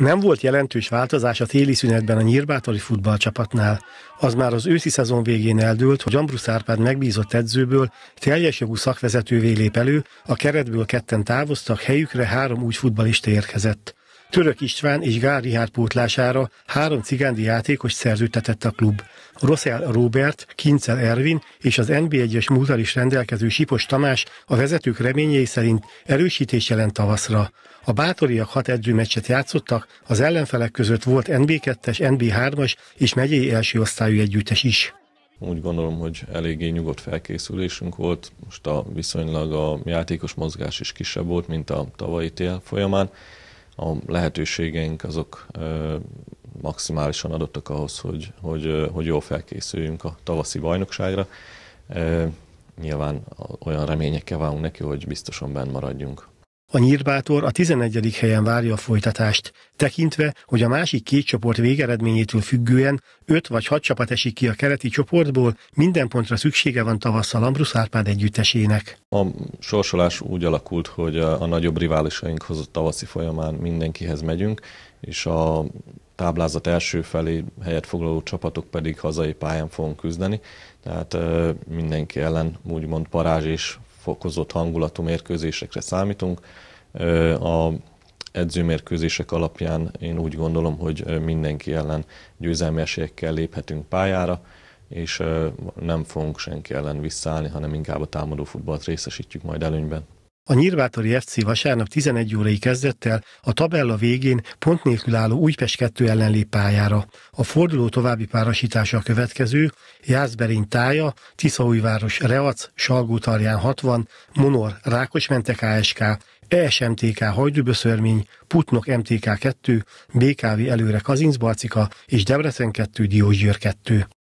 Nem volt jelentős változás a téli szünetben a nyírbátori futballcsapatnál. Az már az őszi szezon végén eldőlt, hogy Ambrus Árpád megbízott edzőből teljes jogú szakvezetővé lép elő, a keretből ketten távoztak, helyükre három új futbalista érkezett. Török István és Gál Rihárd pótlására három cigándi játékos szerződtetett a klub. Rossell Robert, Kincel Ervin és az NB1-es múltal is rendelkező Sipos Tamás a vezetők reményei szerint erősítés jelent tavaszra. A bátoriak hat edzőmeccset játszottak, az ellenfelek között volt NB2-es, NB3-as és megyei első osztályú együttes is. Úgy gondolom, hogy eléggé nyugodt felkészülésünk volt, most a viszonylag a játékos mozgás is kisebb volt, mint a tavalyi tél folyamán a lehetőségeink azok maximálisan adottak ahhoz, hogy, hogy, hogy jól felkészüljünk a tavaszi bajnokságra. Nyilván olyan reményekkel válunk neki, hogy biztosan benn maradjunk. A nyírbátor a 11. helyen várja a folytatást, tekintve, hogy a másik két csoport végeredményétől függően 5 vagy 6 csapat esik ki a keleti csoportból, minden pontra szüksége van tavasszal Ambrus Árpád együttesének. A sorsolás úgy alakult, hogy a, a nagyobb riválisainkhoz a tavaszi folyamán mindenkihez megyünk, és a táblázat első felé helyet foglaló csapatok pedig hazai pályán fogunk küzdeni, tehát mindenki ellen úgymond parázs és fokozott hangulatú mérkőzésekre számítunk. A edzőmérkőzések alapján én úgy gondolom, hogy mindenki ellen győzelmi esélyekkel léphetünk pályára, és nem fogunk senki ellen visszaállni, hanem inkább a támadó futballt részesítjük majd előnyben. A Nyírvátori FC vasárnap 11 órai kezdettel a tabella végén pont nélkül álló Újpest 2 ellen lép pályára. A forduló további párosítása a következő, Jászberény tája, Tiszaújváros Reac, Salgótarján 60, Monor Rákosmente KSK, ESMTK Hajdúböszörmény, Putnok MTK 2, BKV Előre Kazincbarcika és Debrecen 2 Diógyőr 2.